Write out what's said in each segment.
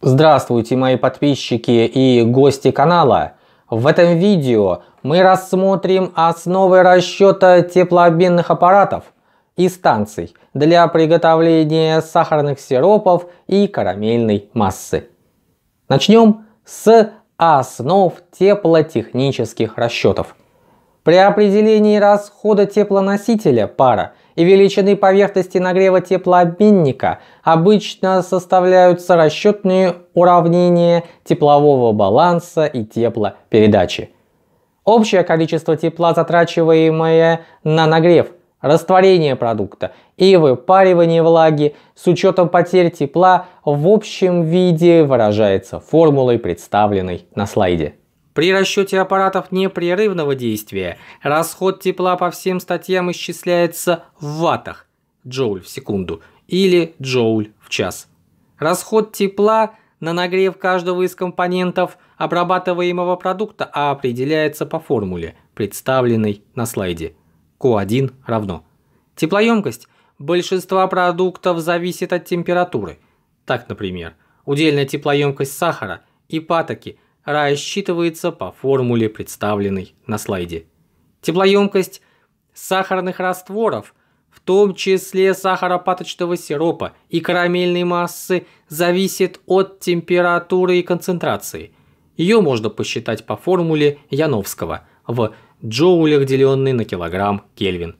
Здравствуйте, мои подписчики и гости канала! В этом видео мы рассмотрим основы расчета теплообменных аппаратов и станций для приготовления сахарных сиропов и карамельной массы. Начнем с основ теплотехнических расчетов. При определении расхода теплоносителя пара – и величины поверхности нагрева теплообменника обычно составляются расчетные уравнения теплового баланса и теплопередачи. Общее количество тепла, затрачиваемое на нагрев, растворение продукта и выпаривание влаги с учетом потерь тепла в общем виде выражается формулой, представленной на слайде. При расчете аппаратов непрерывного действия расход тепла по всем статьям исчисляется в ваттах, джоуль в секунду, или джоуль в час. Расход тепла на нагрев каждого из компонентов обрабатываемого продукта определяется по формуле, представленной на слайде. Q1 равно. Теплоемкость большинства продуктов зависит от температуры. Так, например, удельная теплоемкость сахара и патоки – рассчитывается по формуле, представленной на слайде. Теплоемкость сахарных растворов, в том числе сахаропаточного сиропа и карамельной массы, зависит от температуры и концентрации. Ее можно посчитать по формуле Яновского в джоулях, деленный на килограмм Кельвин.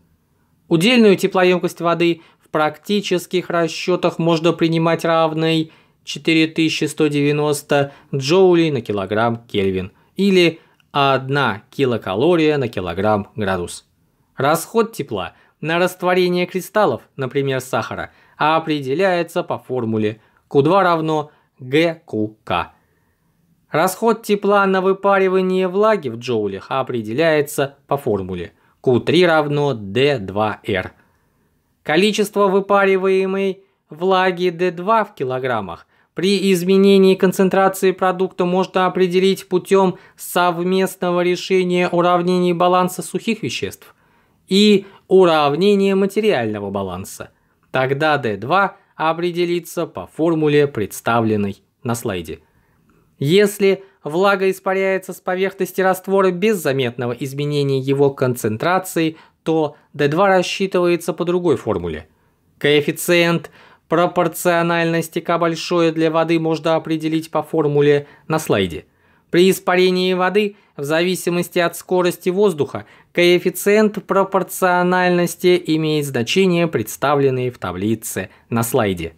Удельную теплоемкость воды в практических расчетах можно принимать равной 4190 джоулей на килограмм Кельвин или 1 килокалория на килограмм градус. Расход тепла на растворение кристаллов, например сахара, определяется по формуле Q2 равно GQK. Расход тепла на выпаривание влаги в джоулях определяется по формуле Q3 равно D2R. Количество выпариваемой влаги D2 в килограммах при изменении концентрации продукта можно определить путем совместного решения уравнений баланса сухих веществ и уравнения материального баланса. Тогда D2 определится по формуле, представленной на слайде. Если влага испаряется с поверхности раствора без заметного изменения его концентрации, то D2 рассчитывается по другой формуле. Коэффициент – Пропорциональность К большое для воды можно определить по формуле на слайде. При испарении воды, в зависимости от скорости воздуха, коэффициент пропорциональности имеет значение, представленное в таблице на слайде.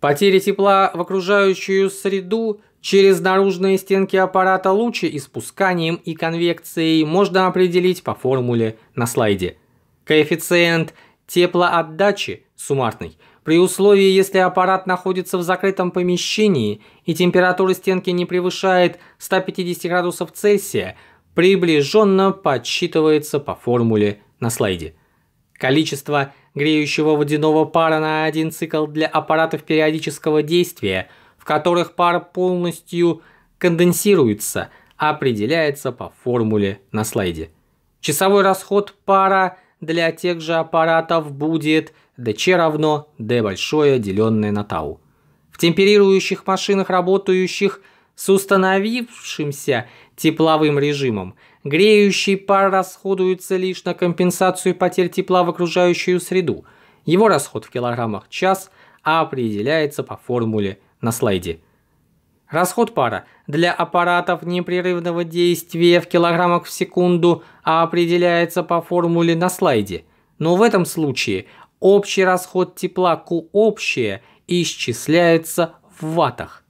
Потеря тепла в окружающую среду через наружные стенки аппарата луча испусканием и конвекцией можно определить по формуле на слайде. Коэффициент теплоотдачи суммарный – при условии, если аппарат находится в закрытом помещении и температура стенки не превышает 150 градусов Цельсия, приближенно подсчитывается по формуле на слайде. Количество греющего водяного пара на один цикл для аппаратов периодического действия, в которых пар полностью конденсируется, определяется по формуле на слайде. Часовой расход пара для тех же аппаратов будет dc равно d большое, деленное на тау. В темперирующих машинах, работающих с установившимся тепловым режимом, греющий пар расходуется лишь на компенсацию потерь тепла в окружающую среду. Его расход в килограммах в час определяется по формуле на слайде. Расход пара для аппаратов непрерывного действия в килограммах в секунду определяется по формуле на слайде, но в этом случае Общий расход тепла Q общее исчисляется в ваттах.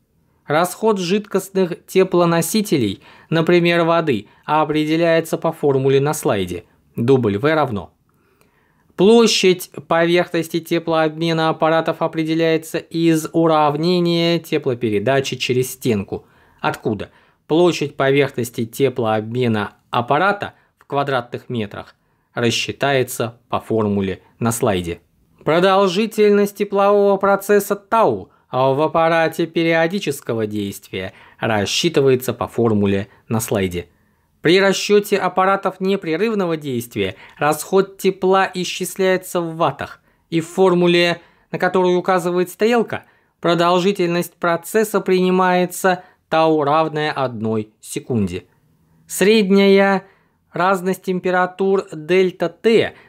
Расход жидкостных теплоносителей, например, воды, определяется по формуле на слайде. W равно. Площадь поверхности теплообмена аппаратов определяется из уравнения теплопередачи через стенку. Откуда? Площадь поверхности теплообмена аппарата в квадратных метрах рассчитается по формуле на слайде. Продолжительность теплового процесса тау в аппарате периодического действия рассчитывается по формуле на слайде. При расчете аппаратов непрерывного действия расход тепла исчисляется в ваттах, и в формуле, на которую указывает стрелка, продолжительность процесса принимается тау равная 1 секунде. Средняя Разность температур ΔТ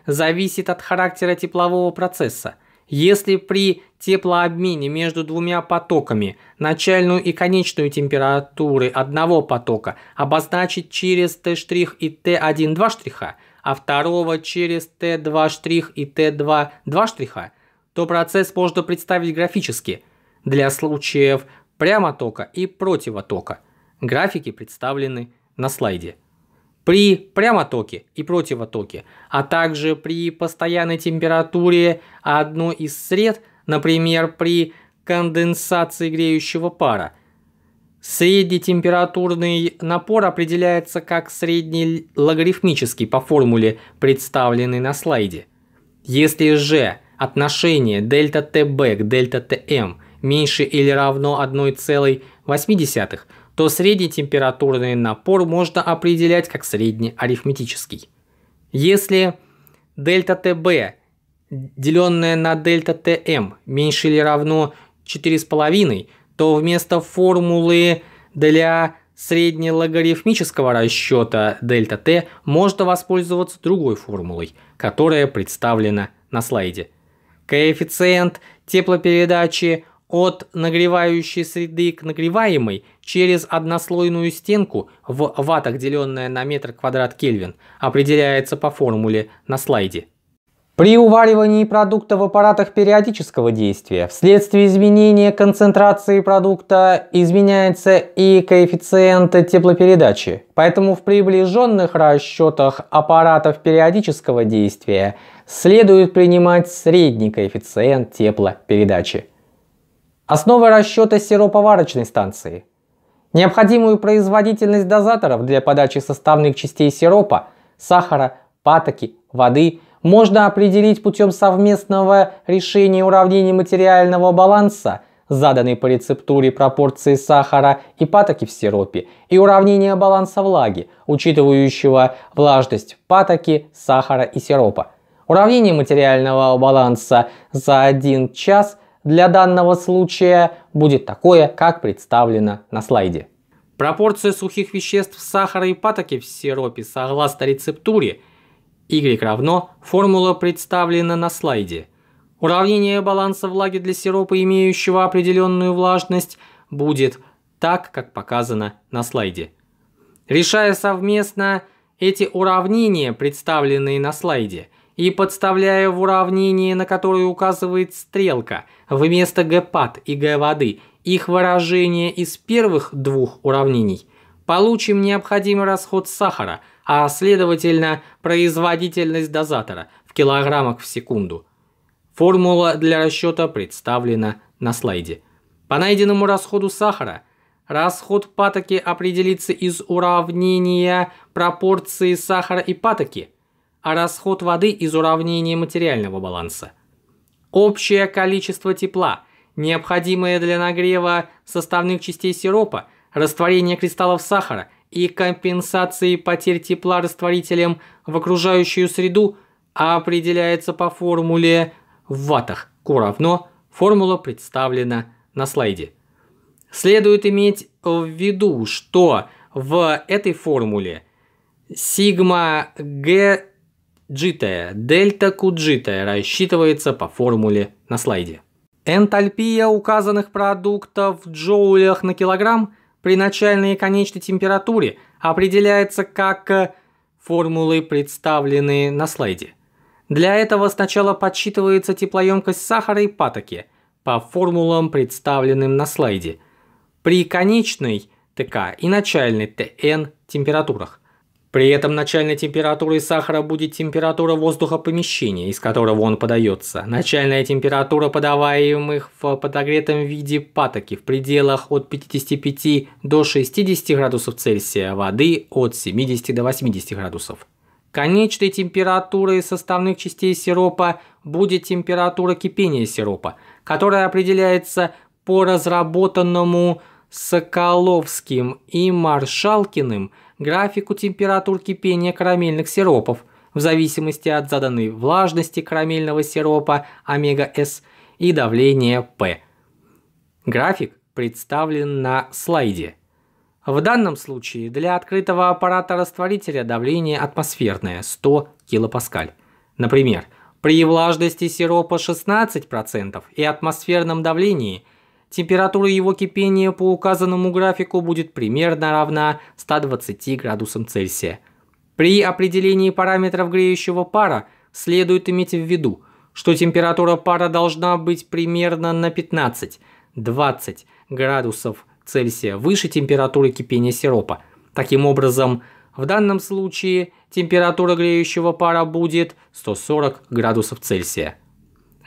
зависит от характера теплового процесса. Если при теплообмене между двумя потоками начальную и конечную температуры одного потока обозначить через Т' и Т1-2 штриха, а второго через Т2' штрих и Т2-2 штриха, то процесс можно представить графически для случаев прямотока и противотока. Графики представлены на слайде. При прямотоке и противотоке, а также при постоянной температуре одной из сред, например, при конденсации греющего пара. Среднетемпературный напор определяется как средний логарифмический по формуле, представленной на слайде. Если же отношение дельта ТБ к дельта меньше или равно 1,8, то средний температурный напор можно определять как средний арифметический. Если дельта ТБ, деленное на дельта ТМ, меньше или равно 4,5, то вместо формулы для среднелогарифмического расчета дельта Т можно воспользоваться другой формулой, которая представлена на слайде. Коэффициент теплопередачи от нагревающей среды к нагреваемой через однослойную стенку в ваттах, деленная на метр квадрат Кельвин, определяется по формуле на слайде. При уваривании продукта в аппаратах периодического действия вследствие изменения концентрации продукта изменяется и коэффициент теплопередачи. Поэтому в приближенных расчетах аппаратов периодического действия следует принимать средний коэффициент теплопередачи. Основы расчета сироповарочной станции. Необходимую производительность дозаторов для подачи составных частей сиропа, сахара, патоки, воды можно определить путем совместного решения уравнений материального баланса, заданной по рецептуре пропорции сахара и патоки в сиропе, и уравнения баланса влаги, учитывающего влажность патоки, сахара и сиропа. Уравнение материального баланса за 1 час – для данного случая будет такое, как представлено на слайде. Пропорция сухих веществ сахара и патоки в сиропе согласно рецептуре Y равно формула представлена на слайде. Уравнение баланса влаги для сиропа, имеющего определенную влажность, будет так, как показано на слайде. Решая совместно эти уравнения, представленные на слайде – и подставляя в уравнение, на которое указывает стрелка, вместо гепат и г воды их выражение из первых двух уравнений, получим необходимый расход сахара, а следовательно производительность дозатора в килограммах в секунду. Формула для расчета представлена на слайде. По найденному расходу сахара – Расход патоки определится из уравнения пропорции сахара и патоки, а расход воды из уравнения материального баланса. Общее количество тепла, необходимое для нагрева составных частей сиропа, растворения кристаллов сахара и компенсации потерь тепла растворителем в окружающую среду определяется по формуле в ваттах Q равно, формула представлена на слайде. Следует иметь в виду, что в этой формуле сигма G Джитая, дельта Куджитая рассчитывается по формуле на слайде. Энтальпия указанных продуктов в джоулях на килограмм при начальной и конечной температуре определяется как э, формулы, представленные на слайде. Для этого сначала подсчитывается теплоемкость сахара и патоки по формулам, представленным на слайде, при конечной ТК и начальной ТН температурах – при этом начальной температурой сахара будет температура воздуха помещения, из которого он подается. Начальная температура подаваемых в подогретом виде патоки в пределах от 55 до 60 градусов Цельсия, воды от 70 до 80 градусов. Конечной температурой составных частей сиропа будет температура кипения сиропа, которая определяется по разработанному Соколовским и Маршалкиным – графику температур кипения карамельных сиропов в зависимости от заданной влажности карамельного сиропа омега-С и давления P. График представлен на слайде. В данном случае для открытого аппарата растворителя давление атмосферное 100 килопаскаль. Например, при влажности сиропа 16% и атмосферном давлении – температура его кипения по указанному графику будет примерно равна 120 градусам Цельсия. При определении параметров греющего пара следует иметь в виду, что температура пара должна быть примерно на 15-20 градусов Цельсия выше температуры кипения сиропа. Таким образом, в данном случае температура греющего пара будет 140 градусов Цельсия.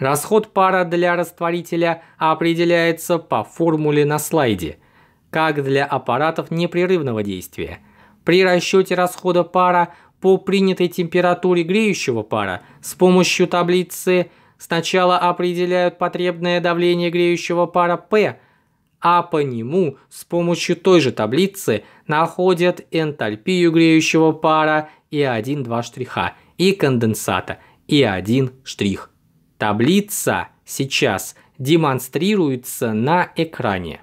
Расход пара для растворителя определяется по формуле на слайде, как для аппаратов непрерывного действия. При расчете расхода пара по принятой температуре греющего пара с помощью таблицы сначала определяют потребное давление греющего пара P, а по нему с помощью той же таблицы находят энтальпию греющего пара и 1-2 штриха и конденсата и 1 штрих. Таблица сейчас демонстрируется на экране.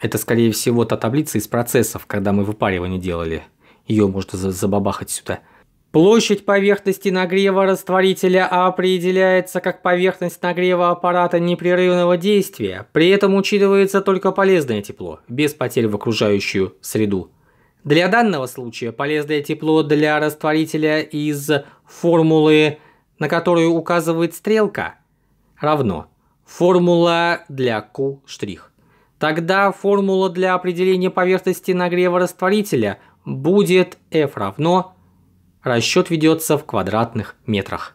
Это, скорее всего, та таблица из процессов, когда мы выпаривание делали. Ее можно забабахать сюда. Площадь поверхности нагрева растворителя определяется как поверхность нагрева аппарата непрерывного действия, при этом учитывается только полезное тепло, без потерь в окружающую среду. Для данного случая полезное тепло для растворителя из формулы, на которую указывает стрелка, равно формула для Q'. Тогда формула для определения поверхности нагрева растворителя будет F равно расчет ведется в квадратных метрах.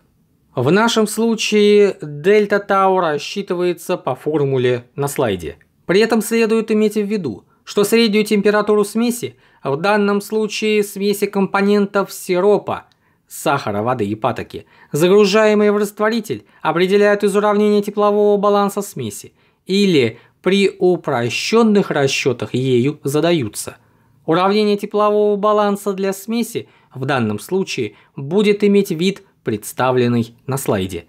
В нашем случае дельта тау рассчитывается по формуле на слайде. При этом следует иметь в виду, что среднюю температуру смеси, в данном случае смеси компонентов сиропа, сахара, воды и патоки, загружаемые в растворитель, определяют из уравнения теплового баланса смеси или при упрощенных расчетах ею задаются. Уравнение теплового баланса для смеси в данном случае будет иметь вид, представленный на слайде.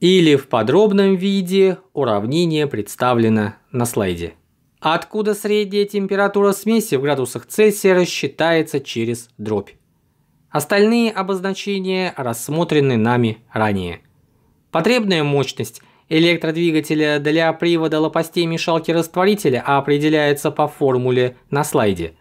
Или в подробном виде уравнение представлено на слайде. Откуда средняя температура смеси в градусах Цельсия рассчитается через дробь. Остальные обозначения рассмотрены нами ранее. Потребная мощность электродвигателя для привода лопастей мешалки растворителя определяется по формуле на слайде.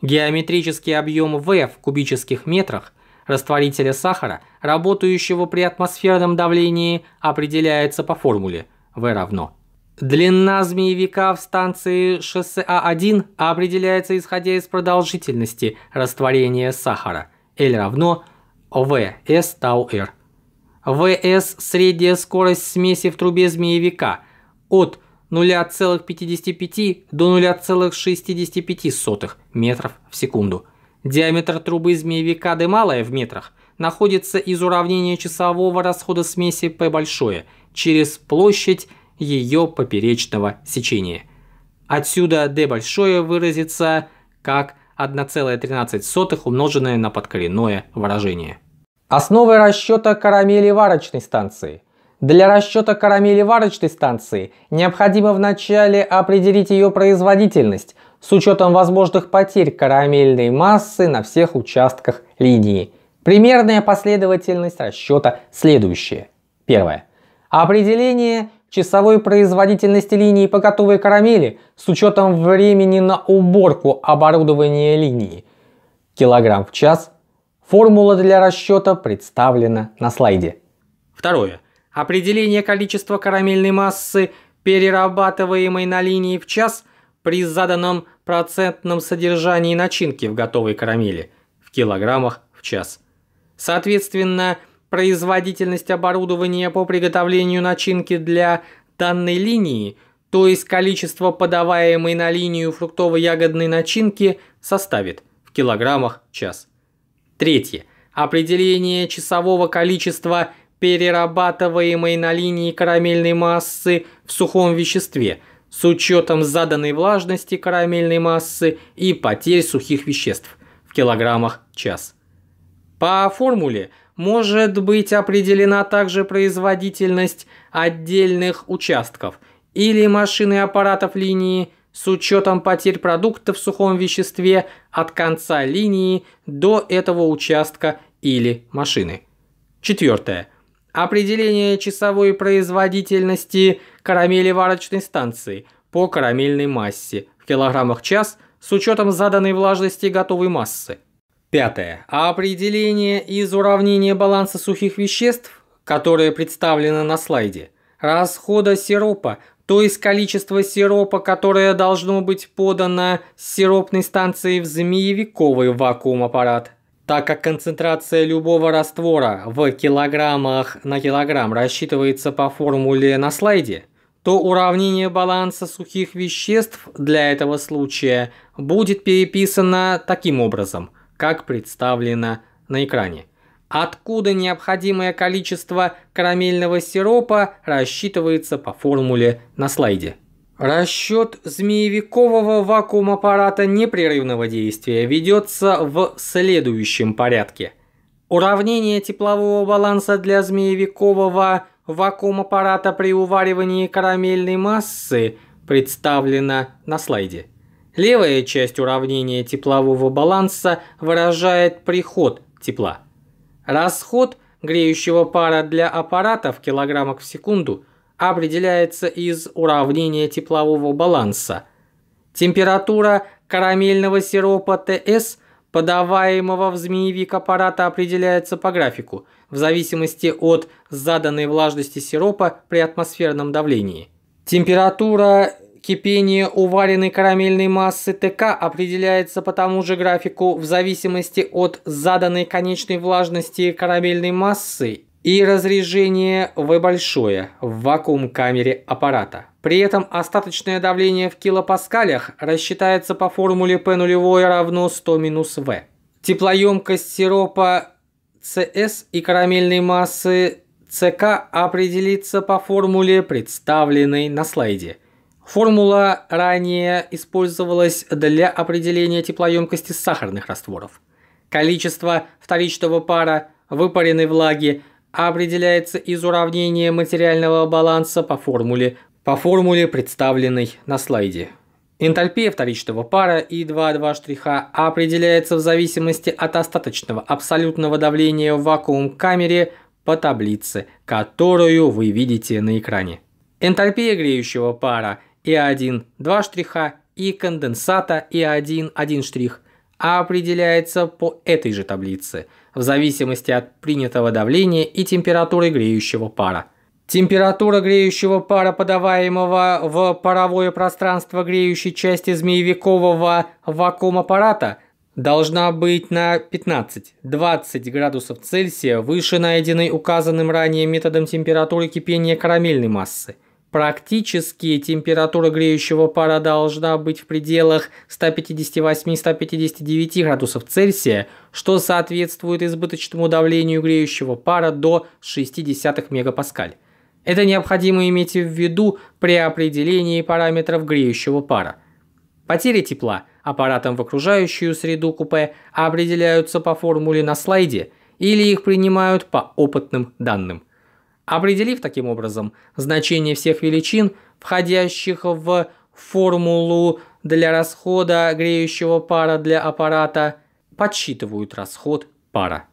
Геометрический объем V в кубических метрах растворителя сахара, работающего при атмосферном давлении, определяется по формуле V равно. Длина змеевика в станции шоссе А1 определяется исходя из продолжительности растворения сахара. L равно VS тау R. VS – средняя скорость смеси в трубе змеевика от 0,55 до 0,65 метров в секунду. Диаметр трубы змеевика d малая в метрах находится из уравнения часового расхода смеси P большое через площадь ее поперечного сечения. Отсюда d большое выразится как 1,13 умноженное на подкоренное выражение. Основы расчета карамели варочной станции. Для расчета карамели варочной станции необходимо вначале определить ее производительность с учетом возможных потерь карамельной массы на всех участках линии. Примерная последовательность расчета следующая. Первое. Определение часовой производительности линии по готовой карамели с учетом времени на уборку оборудования линии килограмм в час, формула для расчета представлена на слайде. Второе. Определение количества карамельной массы, перерабатываемой на линии в час при заданном процентном содержании начинки в готовой карамели в килограммах в час. Соответственно, производительность оборудования по приготовлению начинки для данной линии, то есть количество подаваемой на линию фруктово-ягодной начинки составит в килограммах час. Третье. Определение часового количества перерабатываемой на линии карамельной массы в сухом веществе с учетом заданной влажности карамельной массы и потерь сухих веществ в килограммах час. По формуле – может быть определена также производительность отдельных участков или машин и аппаратов линии с учетом потерь продукта в сухом веществе от конца линии до этого участка или машины. Четвертое. Определение часовой производительности карамелеварочной станции по карамельной массе в килограммах час с учетом заданной влажности готовой массы – Пятое. Определение из уравнения баланса сухих веществ, которое представлено на слайде, расхода сиропа, то есть количество сиропа, которое должно быть подано с сиропной станции в змеевиковый вакуум-аппарат, так как концентрация любого раствора в килограммах на килограмм рассчитывается по формуле на слайде, то уравнение баланса сухих веществ для этого случая будет переписано таким образом – как представлено на экране. Откуда необходимое количество карамельного сиропа рассчитывается по формуле на слайде. Расчет змеевикового вакуум-аппарата непрерывного действия ведется в следующем порядке. Уравнение теплового баланса для змеевикового вакуум-аппарата при уваривании карамельной массы представлено на слайде. Левая часть уравнения теплового баланса выражает приход тепла. Расход греющего пара для аппарата в килограммах в секунду определяется из уравнения теплового баланса. Температура карамельного сиропа ТС, подаваемого в змеевик аппарата, определяется по графику в зависимости от заданной влажности сиропа при атмосферном давлении. Температура Кипение уваренной карамельной массы ТК определяется по тому же графику в зависимости от заданной конечной влажности карамельной массы и разрежение V большое в вакуум-камере аппарата. При этом остаточное давление в килопаскалях рассчитается по формуле P нулевое равно 100 минус V. Теплоемкость сиропа CS и карамельной массы ЦК определится по формуле, представленной на слайде – Формула ранее использовалась для определения теплоемкости сахарных растворов. Количество вторичного пара выпаренной влаги определяется из уравнения материального баланса по формуле, по формуле, представленной на слайде. Энтальпия вторичного пара и 2,2 штриха определяется в зависимости от остаточного абсолютного давления в вакуум-камере по таблице, которую вы видите на экране. Энтальпия греющего пара и1, 2 штриха и конденсата И1, 1 штрих А определяется по этой же таблице, в зависимости от принятого давления и температуры греющего пара. Температура греющего пара, подаваемого в паровое пространство греющей части змеевикового вакуум-аппарата, должна быть на 15-20 градусов Цельсия выше найденной указанным ранее методом температуры кипения карамельной массы – Практически температура греющего пара должна быть в пределах 158-159 градусов Цельсия, что соответствует избыточному давлению греющего пара до 0,6 мегапаскаль. Это необходимо иметь в виду при определении параметров греющего пара. Потери тепла аппаратом в окружающую среду купе определяются по формуле на слайде или их принимают по опытным данным – Определив таким образом значение всех величин, входящих в формулу для расхода греющего пара для аппарата, подсчитывают расход пара.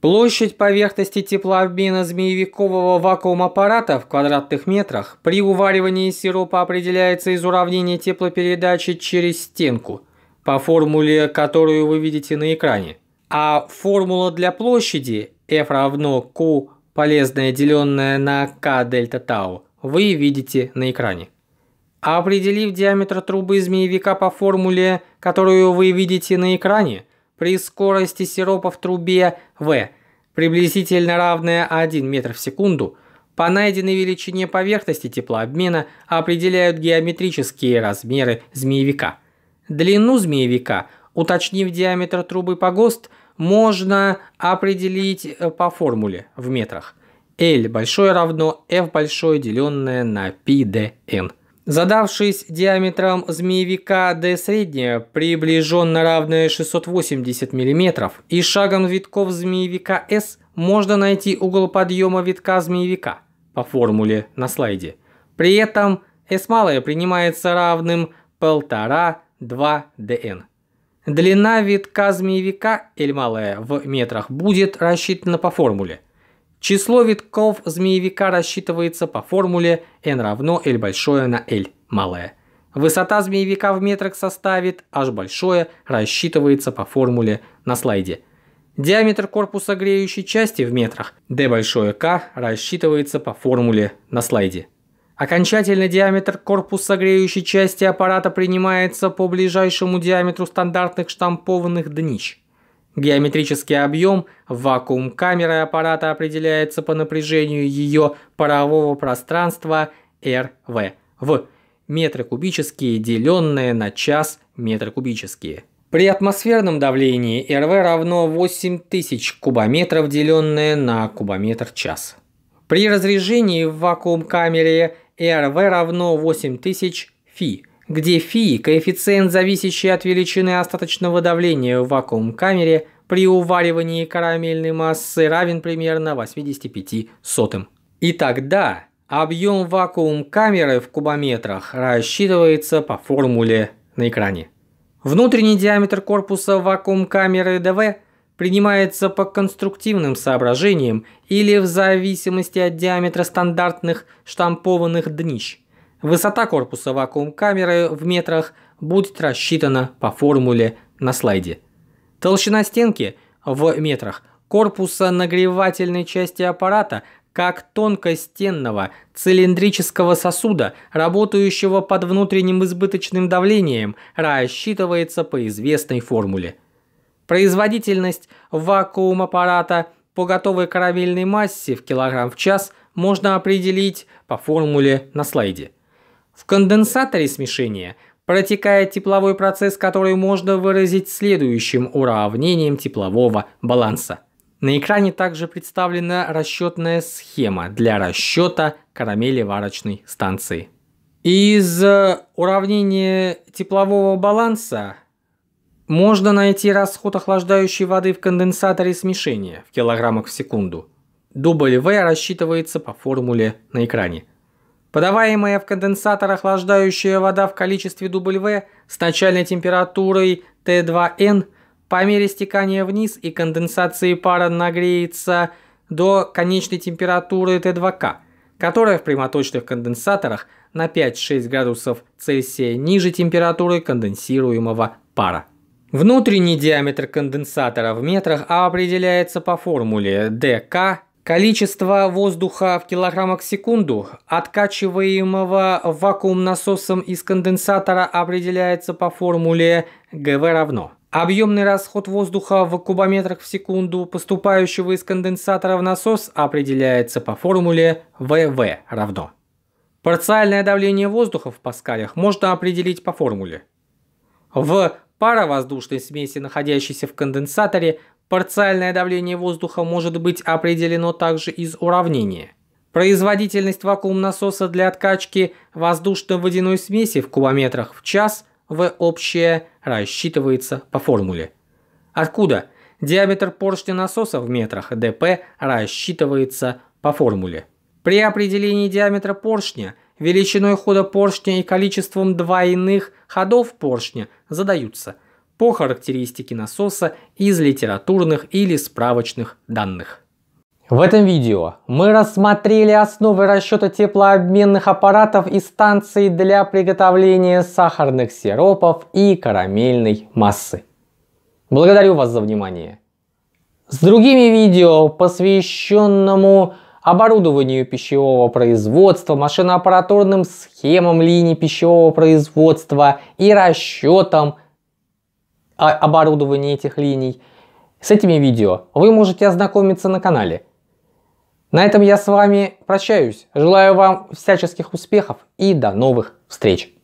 Площадь поверхности теплообмена змеевикового вакуум-аппарата в квадратных метрах при уваривании сиропа определяется из уравнения теплопередачи через стенку, по формуле, которую вы видите на экране. А формула для площади F равно Q полезное, деленное на К дельта тау, вы видите на экране. Определив диаметр трубы змеевика по формуле, которую вы видите на экране, при скорости сиропа в трубе V, приблизительно равная 1 метр в секунду, по найденной величине поверхности теплообмена определяют геометрические размеры змеевика. Длину змеевика, уточнив диаметр трубы по ГОСТ, можно определить э, по формуле в метрах. L большое равно F большое, деленное на π n. Задавшись диаметром змеевика D среднее приближенно равное 680 мм, и шагом витков змеевика S можно найти угол подъема витка змеевика по формуле на слайде. При этом S малое принимается равным 1,5-2 dn. Длина витка змеевика Эль-Малая в метрах будет рассчитана по формуле. Число витков змеевика рассчитывается по формуле n равно L большое на L малое. Высота змеевика в метрах составит h большое, рассчитывается по формуле на слайде. Диаметр корпуса греющей части в метрах d большое k рассчитывается по формуле на слайде. Окончательный диаметр корпуса греющей части аппарата принимается по ближайшему диаметру стандартных штампованных днищ. Геометрический объем вакуум камеры аппарата определяется по напряжению ее парового пространства РВ в метры кубические, деленные на час метры кубические. При атмосферном давлении РВ равно 8000 кубометров, деленное на кубометр час. При разрежении в вакуум камере RV равно 8000 φ, где φ – коэффициент, зависящий от величины остаточного давления в вакуум-камере при уваривании карамельной массы равен примерно 85 сотым. И тогда объем вакуум-камеры в кубометрах рассчитывается по формуле на экране. Внутренний диаметр корпуса вакуум-камеры ДВ принимается по конструктивным соображениям или в зависимости от диаметра стандартных штампованных днищ. Высота корпуса вакуум-камеры в метрах будет рассчитана по формуле на слайде. Толщина стенки в метрах корпуса нагревательной части аппарата как тонкостенного цилиндрического сосуда, работающего под внутренним избыточным давлением, рассчитывается по известной формуле – Производительность вакуум-аппарата по готовой карамельной массе в килограмм в час можно определить по формуле на слайде. В конденсаторе смешения протекает тепловой процесс, который можно выразить следующим уравнением теплового баланса. На экране также представлена расчетная схема для расчета карамелеварочной станции. Из э, уравнения теплового баланса можно найти расход охлаждающей воды в конденсаторе смешения в килограммах в секунду. W рассчитывается по формуле на экране. Подаваемая в конденсатор охлаждающая вода в количестве W с начальной температурой T2N по мере стекания вниз и конденсации пара нагреется до конечной температуры T2K, которая в прямоточных конденсаторах на 5-6 градусов Цельсия ниже температуры конденсируемого пара. Внутренний диаметр конденсатора в метрах определяется по формуле dk количество воздуха в килограммах в секунду, откачиваемого вакуум-насосом из конденсатора определяется по формуле ГВ равно. Объемный расход воздуха в кубометрах в секунду, поступающего из конденсатора в насос, определяется по формуле ВВ равно. Парциальное давление воздуха в паскалях можно определить по формуле. В пара воздушной смеси, находящейся в конденсаторе, парциальное давление воздуха может быть определено также из уравнения. Производительность вакуум-насоса для откачки воздушно-водяной смеси в кубометрах в час В общее рассчитывается по формуле. Откуда? Диаметр поршня насоса в метрах ДП рассчитывается по формуле. При определении диаметра поршня – величиной хода поршня и количеством двойных ходов поршня задаются по характеристике насоса из литературных или справочных данных. В этом видео мы рассмотрели основы расчета теплообменных аппаратов и станций для приготовления сахарных сиропов и карамельной массы. Благодарю вас за внимание. С другими видео, посвященному оборудованию пищевого производства, машиноаппаратурным схемам линий пищевого производства и расчетам оборудования этих линий. С этими видео вы можете ознакомиться на канале. На этом я с вами прощаюсь. Желаю вам всяческих успехов и до новых встреч!